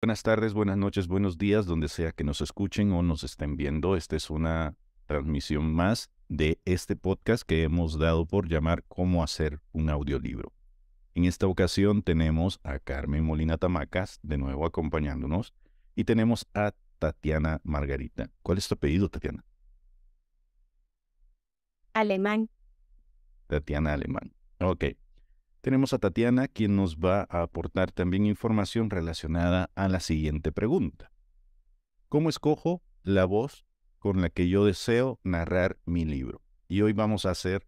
Buenas tardes, buenas noches, buenos días, donde sea que nos escuchen o nos estén viendo. Esta es una transmisión más de este podcast que hemos dado por llamar Cómo hacer un audiolibro. En esta ocasión tenemos a Carmen Molina Tamacas de nuevo acompañándonos y tenemos a Tatiana Margarita. ¿Cuál es tu apellido, Tatiana? Alemán. Tatiana Alemán. Ok. Tenemos a Tatiana quien nos va a aportar también información relacionada a la siguiente pregunta. ¿Cómo escojo la voz con la que yo deseo narrar mi libro? Y hoy vamos a hacer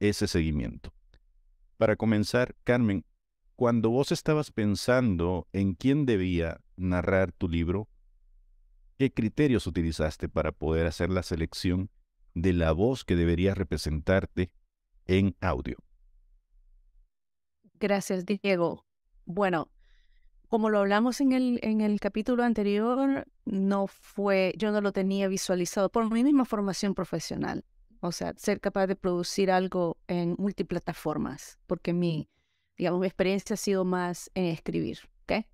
ese seguimiento. Para comenzar, Carmen, cuando vos estabas pensando en quién debía narrar tu libro, ¿qué criterios utilizaste para poder hacer la selección de la voz que debería representarte en audio? Gracias, Diego. Bueno, como lo hablamos en el, en el capítulo anterior, no fue, yo no lo tenía visualizado por mi misma formación profesional. O sea, ser capaz de producir algo en multiplataformas, porque mi, digamos, mi experiencia ha sido más en escribir, ¿ok?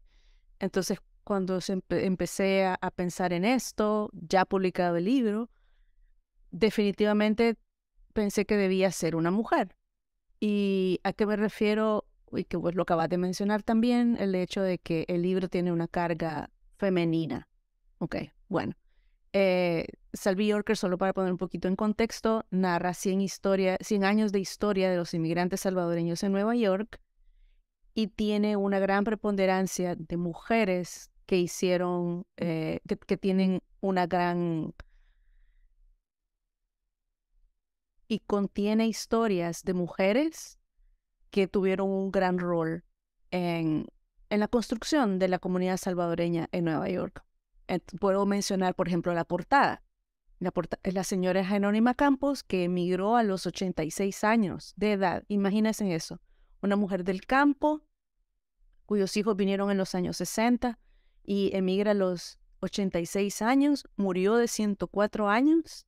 Entonces, cuando empecé a, pensar en esto, ya publicado el libro, definitivamente pensé que debía ser una mujer. ¿Y a qué me refiero? Y que pues lo acabas de mencionar también, el hecho de que el libro tiene una carga femenina. Ok, bueno. Eh, Salvi Yorker, solo para poner un poquito en contexto, narra 100, historia, 100 años de historia de los inmigrantes salvadoreños en Nueva York y tiene una gran preponderancia de mujeres que hicieron, eh, que, tienen una gran... y contiene historias de mujeres que tuvieron un gran rol en, la construcción de la comunidad salvadoreña en Nueva York. Puedo mencionar, por ejemplo, la portada. La, la señora Jerónima Campos, que emigró a los 86 años de edad. Imagínense eso. Una mujer del campo cuyos hijos vinieron en los años 60 y emigra a los 86 años, murió de 104 años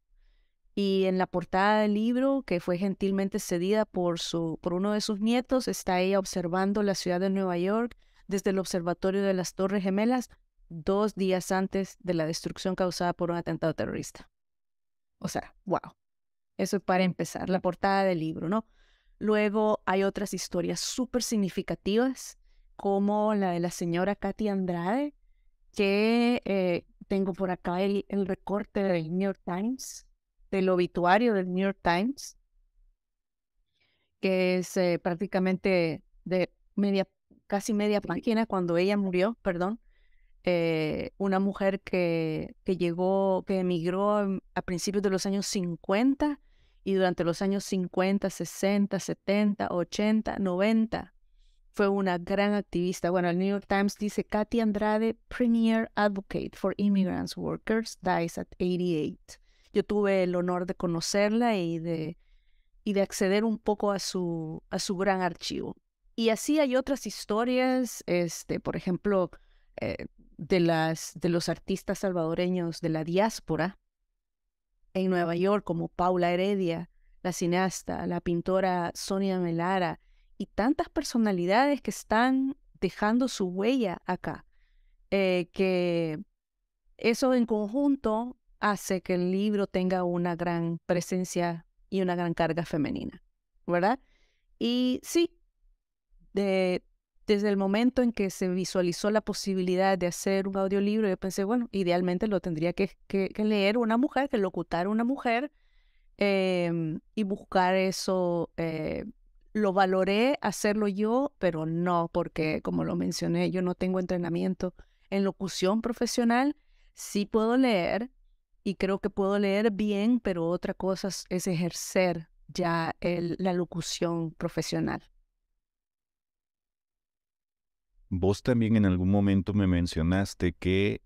y en la portada del libro, que fue gentilmente cedida por, su, por uno de sus nietos, está ella observando la ciudad de Nueva York desde el Observatorio de las Torres Gemelas dos días antes de la destrucción causada por un atentado terrorista. O sea, wow. Eso es para empezar, la portada del libro, ¿no? Luego hay otras historias súper significativas como la de la señora Katy Andrade, que eh, tengo por acá el, recorte del New York Times, del obituario del New York Times, que es eh, prácticamente de media, casi media página cuando ella murió, perdón. Eh, una mujer que, que llegó, que emigró a principios de los años 50 y durante los años 50, 60, 70, 80, 90 fue una gran activista. Bueno, el New York Times dice, Katy Andrade, Premier Advocate for Immigrants Workers, dies at 88. Yo tuve el honor de conocerla y de, y de acceder un poco a su, a su gran archivo. Y así hay otras historias, este, por ejemplo, eh, de, las, de los artistas salvadoreños de la diáspora en Nueva York, como Paula Heredia, la cineasta, la pintora Sonia Melara, y tantas personalidades que están dejando su huella acá, eh, que eso en conjunto hace que el libro tenga una gran presencia y una gran carga femenina, ¿verdad? Y sí, de, desde el momento en que se visualizó la posibilidad de hacer un audiolibro, yo pensé, bueno, idealmente lo tendría que, leer una mujer, que locutar una mujer em, y buscar eso eh, lo valoré hacerlo yo, pero no, porque como lo mencioné, yo no tengo entrenamiento en locución profesional. Sí puedo leer y creo que puedo leer bien, pero otra cosa es ejercer ya la locución profesional. Vos también en algún momento me mencionaste que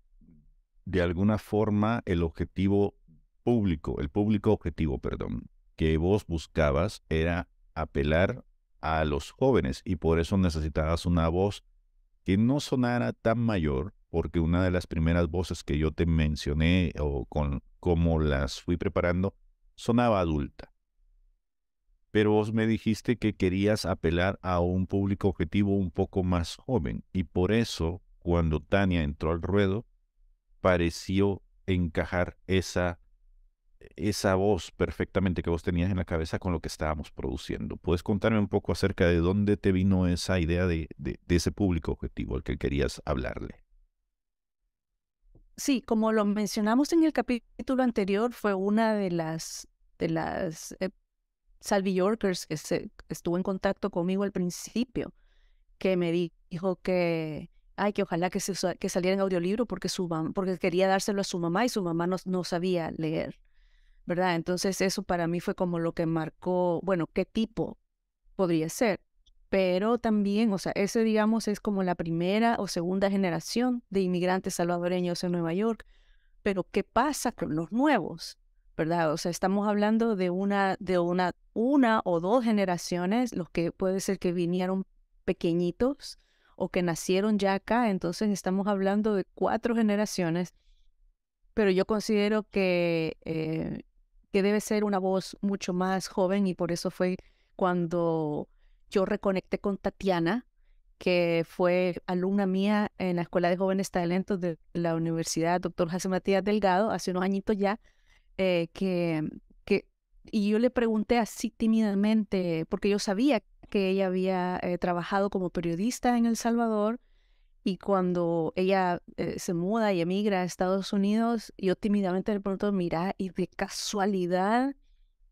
de alguna forma el objetivo público, el público objetivo, perdón, que vos buscabas era apelar a los jóvenes y por eso necesitabas una voz que no sonara tan mayor, porque una de las primeras voces que yo te mencioné o con cómo las fui preparando sonaba adulta. Pero vos me dijiste que querías apelar a un público objetivo un poco más joven y por eso cuando Tania entró al ruedo pareció encajar esa esa voz perfectamente que vos tenías en la cabeza con lo que estábamos produciendo. ¿Puedes contarme un poco acerca de dónde te vino esa idea de, de, ese público objetivo al que querías hablarle? Sí, como lo mencionamos en el capítulo anterior, fue una de las, de las eh, salvy Yorkers que estuvo en contacto conmigo al principio, que me dijo que, ay, que ojalá que, saliera en audiolibro porque, su, porque quería dárselo a su mamá y su mamá no sabía leer. ¿verdad? Entonces eso para mí fue como lo que marcó, bueno, qué tipo podría ser. Pero también, o sea, ese digamos es como la primera o segunda generación de inmigrantes salvadoreños en Nueva York. Pero ¿qué pasa con los nuevos? ¿Verdad? O sea, estamos hablando de una, de una, una o dos generaciones, los que puede ser que vinieron pequeñitos o que nacieron ya acá, entonces estamos hablando de cuatro generaciones pero yo considero que eh, que debe ser una voz mucho más joven y por eso fue cuando yo reconecté con Tatiana, que fue alumna mía en la Escuela de Jóvenes Talentos de la Universidad Dr. José Matías Delgado hace unos añitos ya, eh, que, que, y yo le pregunté así tímidamente, porque yo sabía que ella había eh, trabajado como periodista en El Salvador, y cuando ella eh, se muda y emigra a Estados Unidos, yo tímidamente le pregunto, mira, y de casualidad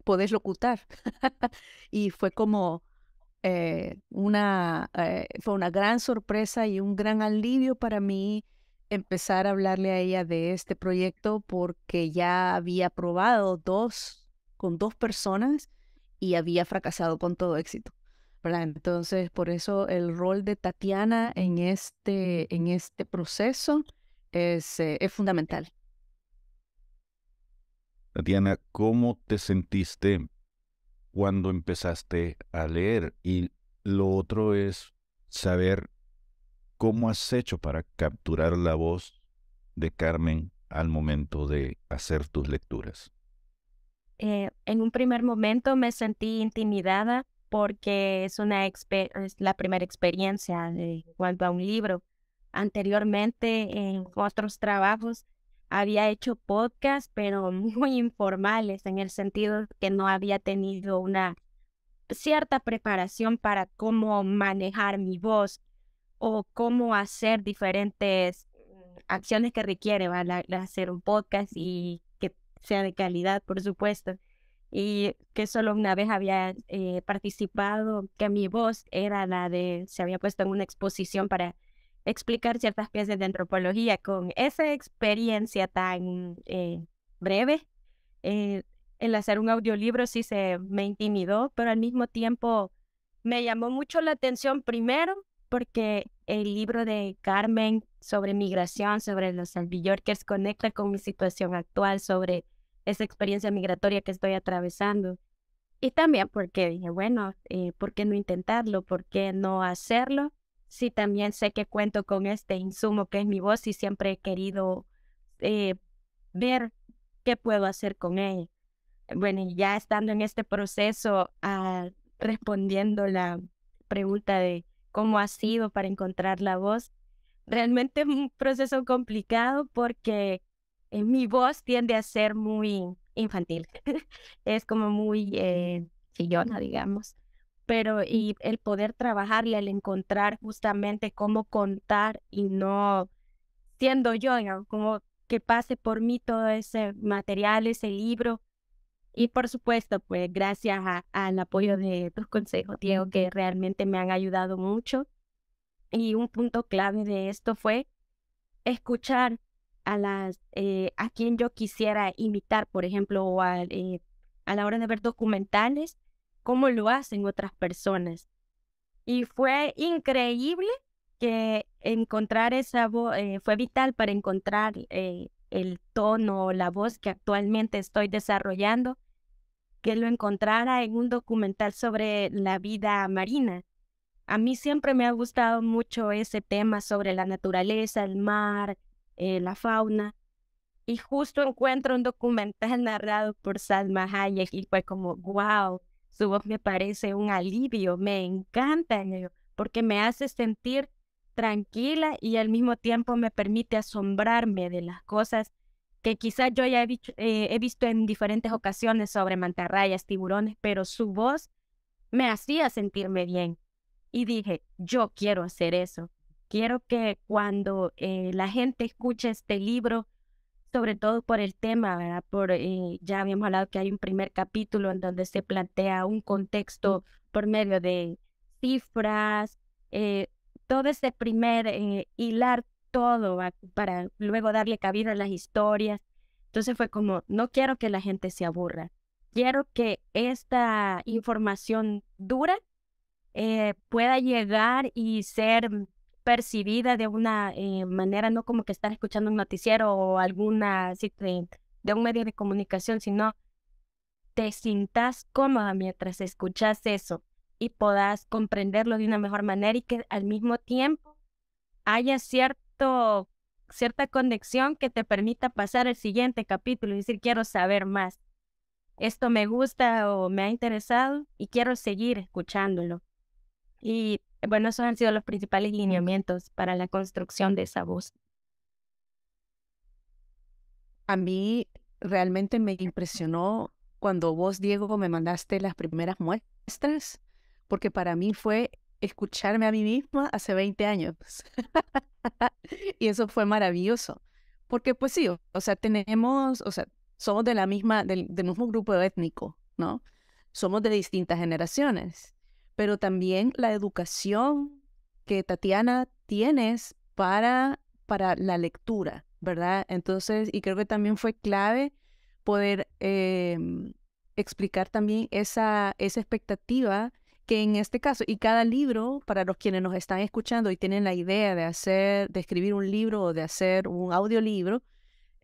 podés locutar. y fue como eh, una, eh, fue una gran sorpresa y un gran alivio para mí empezar a hablarle a ella de este proyecto porque ya había probado dos con dos personas y había fracasado con todo éxito. Entonces, por eso el rol de Tatiana en este, en este proceso eh, es, fundamental. Tatiana, ¿cómo te sentiste cuando empezaste a leer? Y lo otro es saber cómo has hecho para capturar la voz de Carmen al momento de hacer tus lecturas. Eh, en un primer momento me sentí intimidada porque es, una es la primera experiencia en cuanto a un libro. Anteriormente, en otros trabajos, había hecho podcasts, pero muy informales, en el sentido que no había tenido una cierta preparación para cómo manejar mi voz o cómo hacer diferentes acciones que requiere hacer un podcast y que sea de calidad, por supuesto y que solo una vez había eh, participado, que mi voz era la de, se había puesto en una exposición para explicar ciertas piezas de antropología. Con esa experiencia tan eh, breve, eh, el hacer un audiolibro sí se me intimidó, pero al mismo tiempo me llamó mucho la atención primero porque el libro de Carmen sobre migración, sobre los albiyorkers, conecta con mi situación actual, sobre esa experiencia migratoria que estoy atravesando. Y también porque dije, bueno, eh, ¿por qué no intentarlo? ¿Por qué no hacerlo? Si también sé que cuento con este insumo que es mi voz y siempre he querido eh, ver qué puedo hacer con él. Bueno, y ya estando en este proceso, ah, respondiendo la pregunta de cómo ha sido para encontrar la voz, realmente es un proceso complicado porque eh, mi voz tiende a ser muy infantil. es como muy eh, chillona, digamos. Pero y el poder trabajarle, el encontrar justamente cómo contar y no siendo yo, como que pase por mí todo ese material, ese libro. Y por supuesto, pues gracias al apoyo de tus consejos, Diego, que realmente me han ayudado mucho. Y un punto clave de esto fue escuchar a las eh, a quien yo quisiera imitar, por ejemplo, a, eh, a la hora de ver documentales, cómo lo hacen otras personas. Y fue increíble que encontrar esa voz, eh, fue vital para encontrar el tono o la voz que actualmente estoy desarrollando, que lo encontrara en un documental sobre la vida marina. A mí siempre me ha gustado mucho ese tema sobre la naturaleza, el mar, eh, la fauna, y justo encuentro un documental narrado por Salma Hayek y fue como, wow, su voz me parece un alivio, me encanta porque me hace sentir tranquila y al mismo tiempo me permite asombrarme de las cosas que quizás yo ya he, eh, he visto en diferentes ocasiones sobre mantarrayas, tiburones, pero su voz me hacía sentirme bien. Y dije, yo quiero hacer eso. Quiero que cuando eh, la gente escuche este libro, sobre todo por el tema, ¿verdad? Por, eh, ya habíamos hablado que hay un primer capítulo en donde se plantea un mm. contexto por medio de cifras, eh, todo ese primer eh, hilar todo para luego darle cabida a las historias. Entonces fue como, no quiero que la gente se aburra, quiero que esta información dura pueda llegar y ser percibida de una eh, manera, no como que estar escuchando un noticiero o alguna de, un medio de comunicación, sino te sientas cómoda mientras escuchas eso y puedas comprenderlo de una mejor manera y que al mismo tiempo haya cierto, cierta conexión que te permita pasar al siguiente capítulo y decir quiero saber más. Esto me gusta o me ha interesado y quiero seguir escuchándolo. Y bueno, esos han sido los principales mm. lineamientos para la construcción de esa voz. A mí realmente me impresionó cuando vos, Diego, me mandaste las primeras muestras, porque para mí fue escucharme a mí misma hace 20 años. y eso fue maravilloso, porque pues sí, o, sea, tenemos, o sea, somos de la misma, del, del mismo grupo étnico, ¿no? Somos de distintas generaciones pero también la educación que Tatiana tienes para, para la lectura, ¿verdad? Entonces, y creo que también fue clave poder em, explicar también esa, esa expectativa que en este caso, y cada libro, para los quienes nos están escuchando y tienen la idea de hacer, de escribir un libro o de hacer un audiolibro,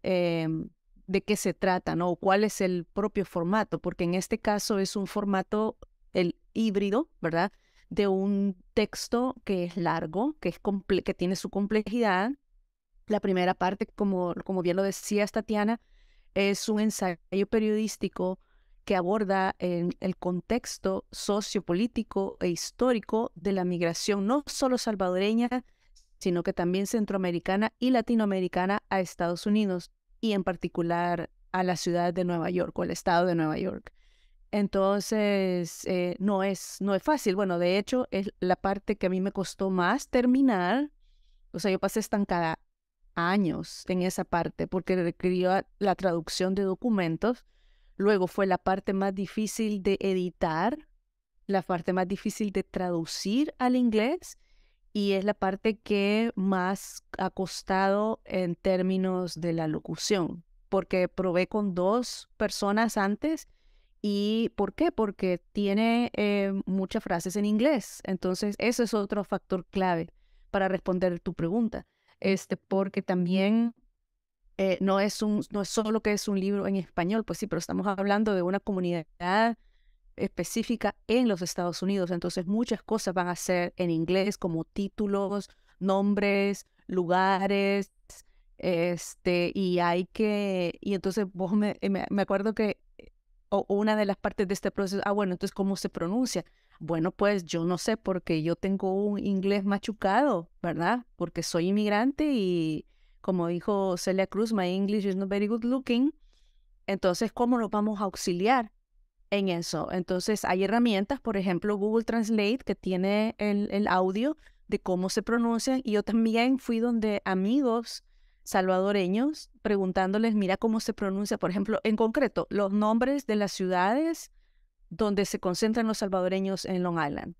em, de qué se trata, ¿no? O cuál es el propio formato, porque en este caso es un formato el híbrido, ¿verdad? De un texto que es largo, que, es que tiene su complejidad. La primera parte, como, como bien lo decía Tatiana, es un ensayo periodístico que aborda el, el contexto sociopolítico e histórico de la migración, no solo salvadoreña, sino que también centroamericana y latinoamericana a Estados Unidos y en particular a la ciudad de Nueva York o al estado de Nueva York. Entonces, eh, no, es, no es fácil. Bueno, de hecho, es la parte que a mí me costó más terminar. O sea, yo pasé estancada años en esa parte porque requirió la traducción de documentos. Luego fue la parte más difícil de editar, la parte más difícil de traducir al inglés y es la parte que más ha costado en términos de la locución, porque probé con dos personas antes ¿Y por qué? Porque tiene eh, muchas frases en inglés. Entonces, ese es otro factor clave para responder tu pregunta. Este, porque también eh, no, es un, no es solo que es un libro en español, pues sí, pero estamos hablando de una comunidad específica en los Estados Unidos. Entonces, muchas cosas van a ser en inglés, como títulos, nombres, lugares, este, y hay que, y entonces vos me, me acuerdo que o, una de las partes de este proceso, ah, bueno, entonces, ¿cómo se pronuncia? Bueno, pues yo no sé porque yo tengo un inglés machucado, ¿verdad? Porque soy inmigrante y como dijo Celia Cruz, my English is not very good looking. Entonces, ¿cómo nos vamos a auxiliar en eso? Entonces, hay herramientas, por ejemplo, Google Translate que tiene el, audio de cómo se pronuncia, y yo también fui donde amigos salvadoreños preguntándoles, mira cómo se pronuncia, por ejemplo, en concreto, los nombres de las ciudades donde se concentran los salvadoreños en Long Island,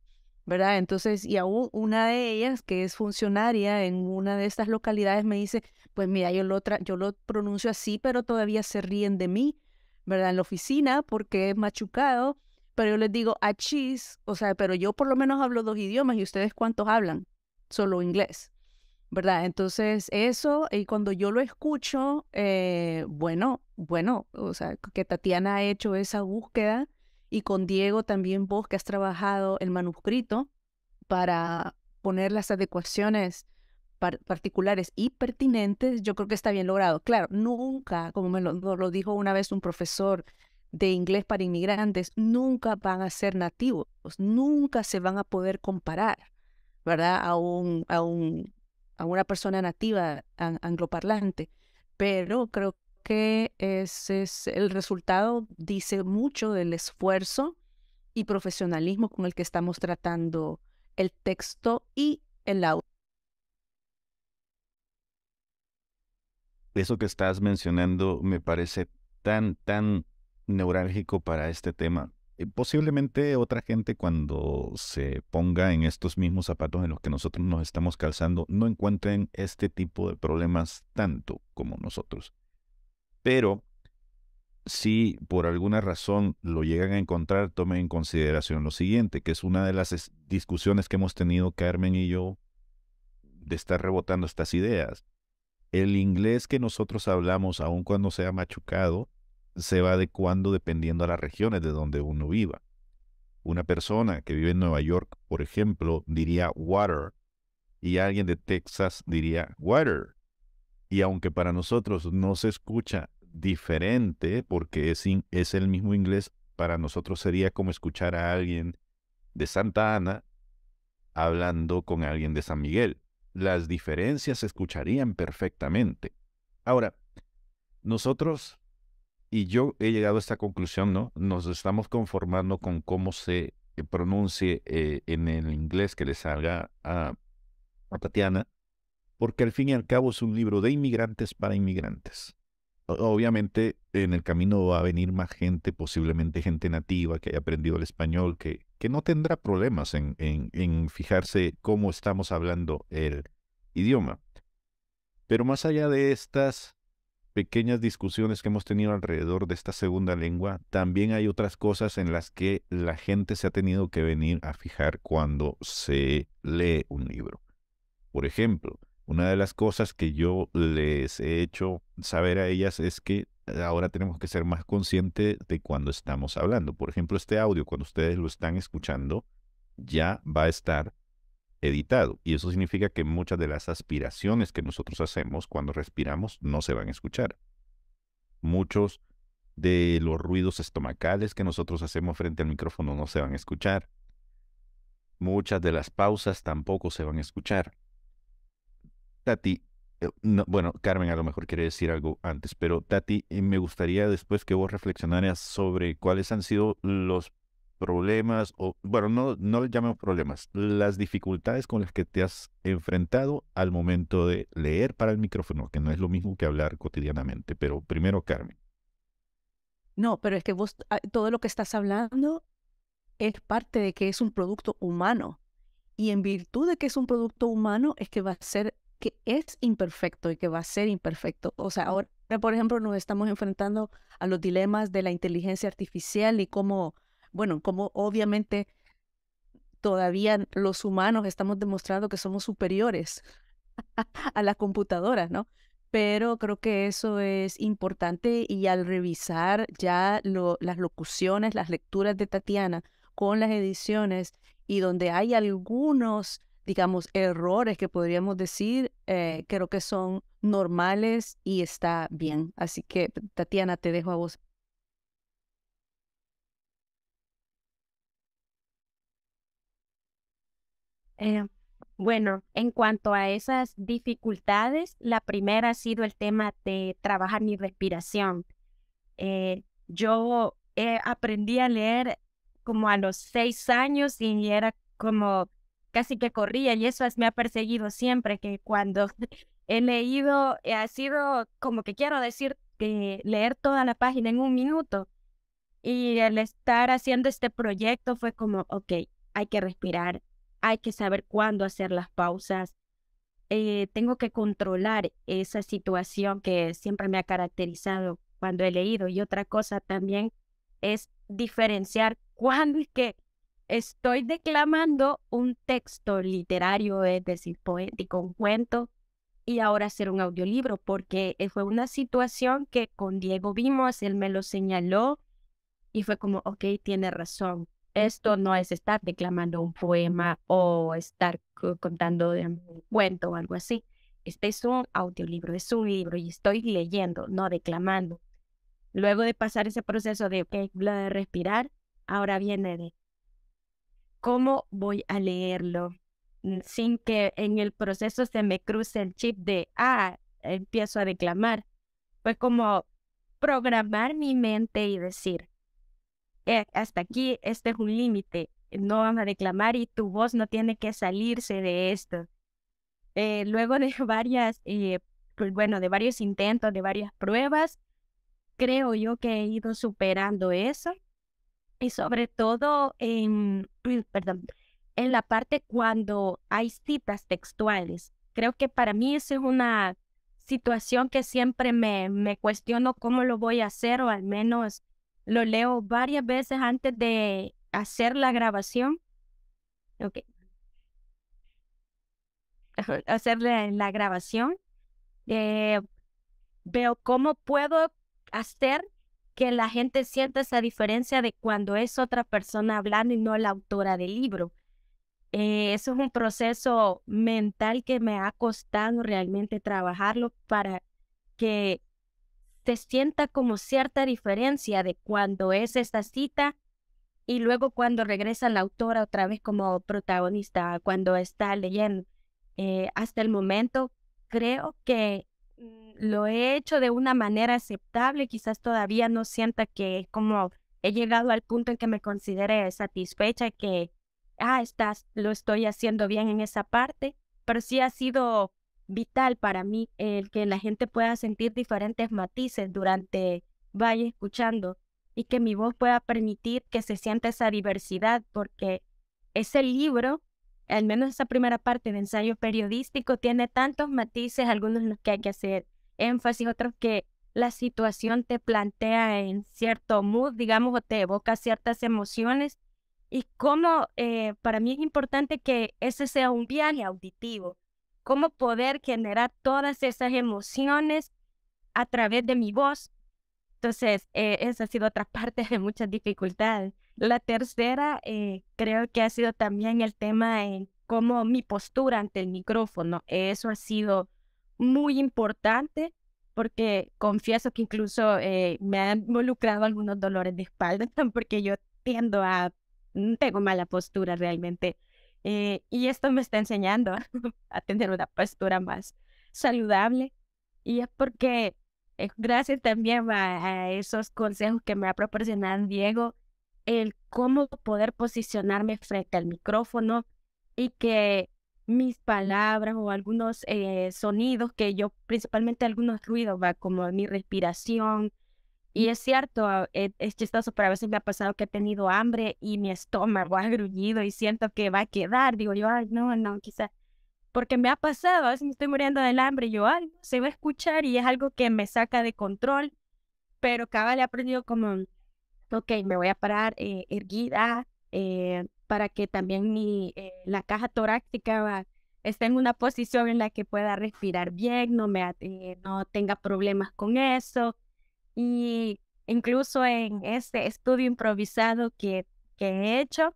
¿verdad? Entonces, y aún una de ellas, que es funcionaria en una de estas localidades, me dice, pues mira, yo lo, yo lo pronuncio así, pero todavía se ríen de mí, ¿verdad? En la oficina, porque es machucado, pero yo les digo, a achis, o sea, pero yo por lo menos hablo dos idiomas y ustedes cuántos hablan, solo inglés. ¿verdad? Entonces, eso, y cuando yo lo escucho, eh, bueno, bueno, o sea, que Tatiana ha hecho esa búsqueda y con Diego también vos que has trabajado el manuscrito para poner las adecuaciones particulares y pertinentes, yo creo que está bien logrado. Claro, nunca, como me lo, dijo una vez un profesor de inglés para inmigrantes, nunca van a ser nativos, nunca se van a poder comparar, ¿verdad? A un, a un a una persona nativa angloparlante, pero creo que ese es el resultado dice mucho del esfuerzo y profesionalismo con el que estamos tratando el texto y el audio. Eso que estás mencionando me parece tan, tan neurálgico para este tema. Eh, posiblemente otra gente cuando se ponga en estos mismos zapatos en los que nosotros nos estamos calzando no encuentren este tipo de problemas tanto como nosotros. Pero si por alguna razón lo llegan a encontrar, tomen en consideración lo siguiente, que es una de las discusiones que hemos tenido Carmen y yo de estar rebotando estas ideas. El inglés que nosotros hablamos, aun cuando sea machucado, se va adecuando dependiendo a las regiones de donde uno viva. Una persona que vive en Nueva York, por ejemplo, diría water y alguien de Texas diría water. Y aunque para nosotros no se escucha diferente porque es, es el mismo inglés, para nosotros sería como escuchar a alguien de Santa Ana hablando con alguien de San Miguel. Las diferencias se escucharían perfectamente. Ahora, nosotros y yo he llegado a esta conclusión, ¿no? Nos estamos conformando con cómo se pronuncie eh, en el inglés que le salga a, a, Tatiana, porque al fin y al cabo es un libro de inmigrantes para inmigrantes. Obviamente en el camino va a venir más gente, posiblemente gente nativa que haya aprendido el español, que, que no tendrá problemas en, en fijarse cómo estamos hablando el idioma. Pero más allá de estas pequeñas discusiones que hemos tenido alrededor de esta segunda lengua, también hay otras cosas en las que la gente se ha tenido que venir a fijar cuando se lee un libro. Por ejemplo, una de las cosas que yo les he hecho saber a ellas es que eh, ahora tenemos que ser más conscientes de cuando estamos hablando. Por ejemplo, este audio, cuando ustedes lo están escuchando, ya va a estar editado. Y eso significa que muchas de las aspiraciones que nosotros hacemos cuando respiramos no se van a escuchar. Muchos de los ruidos estomacales que nosotros hacemos frente al micrófono no se van a escuchar. Muchas de las pausas tampoco se van a escuchar. Tati, eh, bueno, Carmen a lo mejor quiere decir algo antes, pero Tati, eh, me gustaría después que vos reflexionaras sobre cuáles han sido los problemas, o bueno, no, no le llamemos problemas, las dificultades con las que te has enfrentado al momento de leer para el micrófono, que no es lo mismo que hablar cotidianamente. Pero primero, Carmen. No, pero es que vos, ah, todo lo que estás hablando es parte de que es un producto humano. Y en virtud de que es un producto humano, es que va a ser, que es imperfecto y que va a ser imperfecto. O sea, ahora, por ejemplo, nos estamos enfrentando a los dilemas de la inteligencia artificial y cómo bueno, como obviamente todavía los humanos estamos demostrando que somos superiores a las computadoras, ¿no? Pero creo que eso es importante y al revisar ya las locuciones, las lecturas de Tatiana con las ediciones y donde hay algunos, digamos, errores que podríamos decir, eh, creo que son normales y está bien. Así que, Tatiana, te dejo a vos. Eh, bueno, en cuanto a esas dificultades, la primera ha sido el tema de trabajar mi respiración. Eh, yo eh, aprendí a leer como a los seis años y era como casi que corría y eso me ha perseguido siempre, que cuando he leído ha sido como que quiero decir que leer toda la página en un minuto y el estar haciendo este proyecto fue como, ok, hay que respirar, hay que saber cuándo hacer las pausas. Eh, tengo que controlar esa situación que siempre me ha caracterizado cuando he leído. Y otra cosa también es diferenciar cuándo es que estoy declamando un texto literario, es decir, poético, un cuento, y ahora hacer un audiolibro, porque e, fue una situación que con Diego vimos, él me lo señaló y fue como, ok, tiene razón. Esto no es estar declamando un poema o estar contando un cuento o algo así. Este es un audiolibro, es un libro y estoy leyendo, no declamando. Luego de pasar ese proceso de de respirar, ahora viene de cómo voy a leerlo mm, sin que en el proceso se me cruce el chip de, ah, empiezo a declamar. Fue como programar mi mente y decir, eh, hasta aquí, este es un límite, no vamos a reclamar y tu voz no tiene que salirse de esto. Eh, luego de varias, eh, pues bueno, de varios intentos, de varias pruebas, creo yo que he ido superando eso y sobre todo en, perdón, en la parte cuando hay citas textuales. Creo que para mí es una situación que siempre me, me cuestiono cómo lo voy a hacer o al menos lo leo varias veces antes de hacer la grabación. Ok. Hacerle la grabación. Eh, veo cómo puedo hacer que la gente sienta esa diferencia de cuando es otra persona hablando y no la autora del libro. Eh, eso es un proceso mental que me ha costado realmente trabajarlo para que te sienta como cierta diferencia de cuando es esta cita y luego cuando regresa la autora otra vez como protagonista, cuando está leyendo. Eh, hasta el momento creo que mm, lo he hecho de una manera aceptable, quizás todavía no sienta que como he llegado al punto en que me considere satisfecha, que, ah, estás, lo estoy haciendo bien en esa parte, pero sí ha sido vital para mí el que la gente pueda sentir diferentes matices durante vaya escuchando y que mi voz pueda permitir que se sienta esa diversidad porque ese libro, al menos esa primera parte de ensayo periodístico, tiene tantos matices, algunos en los que hay que hacer énfasis, otros que la situación te plantea en cierto mood, digamos, o te evoca ciertas emociones y cómo eh, para mí es importante que ese sea un viaje auditivo, cómo poder generar todas esas emociones a través de mi voz. Entonces, eh, esa ha sido otra parte de mucha dificultad. La tercera eh, creo que ha sido también el tema en cómo mi postura ante el micrófono. Eso ha sido muy importante porque confieso que incluso eh, me han involucrado algunos dolores de espalda porque yo tiendo a, mm, tengo mala postura realmente. Eh, y esto me está enseñando a tener una postura más saludable. Y es porque eh, gracias también a, esos consejos que me ha proporcionado Diego, el cómo poder posicionarme frente al micrófono y que mis palabras o algunos eh, sonidos que yo, principalmente algunos ruidos, ¿va? como mi respiración, y es cierto, ah, e, es, chistoso, pero a veces me ha pasado que he tenido hambre y mi estómago ha gruñido y siento que va a quedar. Digo yo, ay, no, no, quizás. Porque me ha pasado, a veces me estoy muriendo del hambre yo, ay, se va a escuchar y es algo que me saca de control. Pero cada le he aprendido como, ok, me voy a parar eh, erguida eh, para que también mi, eh, la caja torácica esté en una posición en la que pueda respirar bien, no, me, no tenga problemas con eso y incluso en este estudio improvisado que, que he hecho,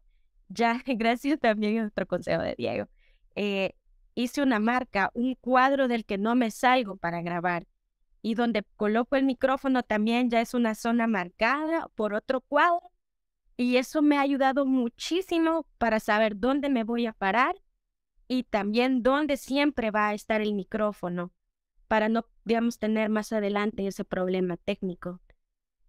ya gracias también a otro consejo de Diego, eh, hice una marca, un cuadro del que no me salgo para grabar. Y donde coloco el micrófono también ya es una zona marcada por otro cuadro. Y eso me ha ayudado muchísimo para saber dónde me voy a parar y también dónde siempre va a estar el micrófono para no, digamos, tener más adelante ese problema técnico.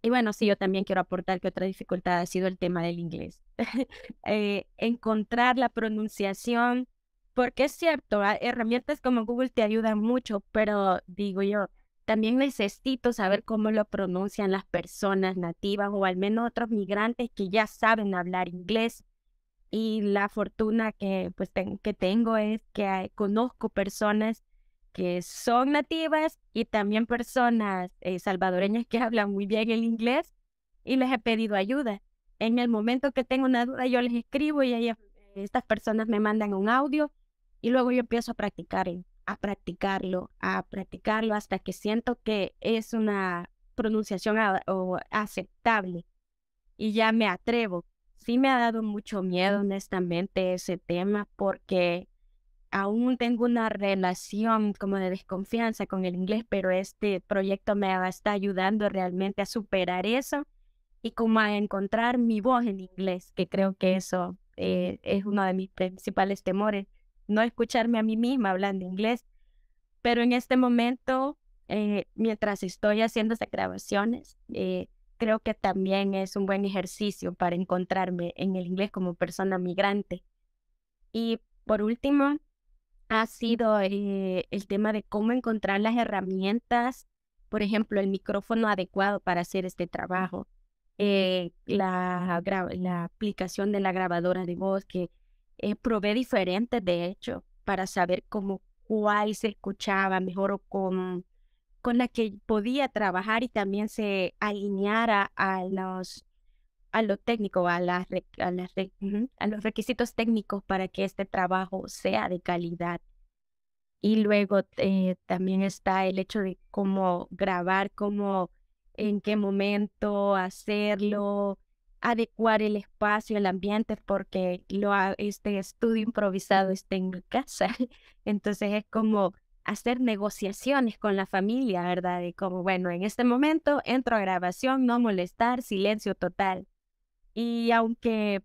Y bueno, sí, yo también quiero aportar que otra dificultad ha sido el tema del inglés. Eh, encontrar la pronunciación, porque es cierto, herramientas como Google te ayudan mucho, pero digo yo, también necesito saber cómo lo pronuncian las personas nativas o al menos otros migrantes que ya saben hablar inglés. Y la fortuna que, pues, que tengo es que eh, conozco personas que son nativas y también personas eh, salvadoreñas que hablan muy bien el inglés y les he pedido ayuda. En el momento que tengo una duda, yo les escribo y estas personas me mandan un audio y luego yo empiezo a practicar, a practicarlo, a practicarlo hasta que siento que es una pronunciación aceptable y ya me atrevo. Sí me ha dado mucho miedo, mm. honestamente, ese tema porque aún tengo una relación como de desconfianza con el inglés, pero este proyecto me está ayudando realmente a superar eso y como a encontrar mi voz en inglés, que creo que eso eh, es uno de mis principales temores, no escucharme a mí misma hablando inglés. Pero en este momento, eh, mientras estoy haciendo esas grabaciones, eh, creo que también es un buen ejercicio para encontrarme en el inglés como persona migrante. Y por último, ha sido eh, el tema de cómo encontrar las herramientas, por ejemplo, el micrófono adecuado para hacer este trabajo, eh, la, la, aplicación de la grabadora de voz, que eh, probé diferentes, de hecho, para saber cómo cuál se escuchaba mejor o con, con la que podía trabajar y también se alineara a los a lo técnico, a, a, los requisitos técnicos para que este trabajo sea de calidad. Y luego eh, también está el hecho de cómo grabar, cómo, en qué momento hacerlo, adecuar el espacio, el ambiente, porque lo, este estudio improvisado está en mi casa. Entonces es como hacer negociaciones con la familia, ¿verdad? Y como, bueno, en este momento entro a grabación, no molestar, silencio total. Y aunque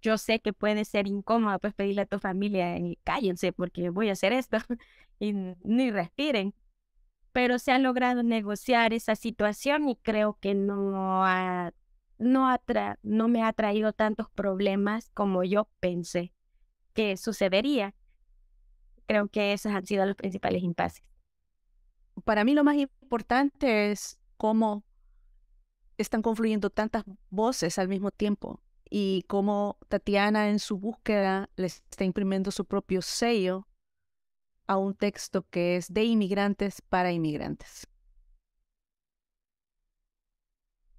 yo sé que puede ser incómodo, pues pedirle a tu familia, cállense porque voy a hacer esto y ni respiren. Pero se ha logrado negociar esa situación y creo que no, ha, no, ha tra no me ha traído tantos problemas como yo pensé que sucedería. Creo que esos han sido los principales impases. Para mí lo más importante es cómo están confluyendo tantas voces al mismo tiempo y cómo Tatiana en su búsqueda le está imprimiendo su propio sello a un texto que es de inmigrantes para inmigrantes.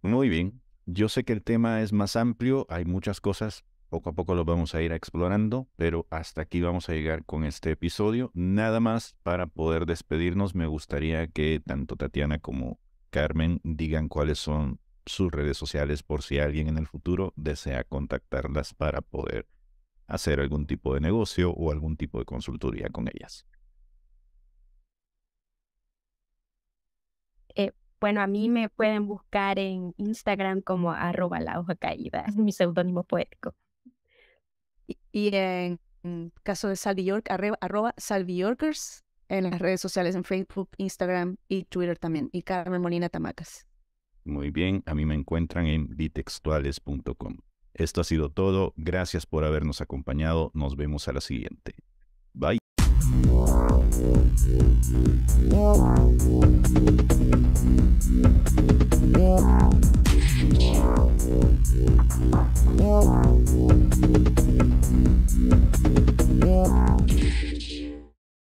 Muy bien, yo sé que el tema es más amplio, hay muchas cosas, poco a poco lo vamos a ir explorando, pero hasta aquí vamos a llegar con este episodio. Nada más para poder despedirnos, me gustaría que tanto Tatiana como Carmen digan cuáles son sus redes sociales por si alguien en el futuro desea contactarlas para poder hacer algún tipo de negocio o algún tipo de consultoría con ellas. Eh, bueno, a mí me pueden buscar en Instagram como arroba la hoja caída, es mi seudónimo poético. Y, en, caso de Salvi York, arroba, en las redes sociales, en Facebook, Instagram y Twitter también. Y Carmen Molina Tamacas. Muy bien, a mí me encuentran en bitextuales.com. Esto ha sido todo, gracias por habernos acompañado, nos vemos a la siguiente. Bye.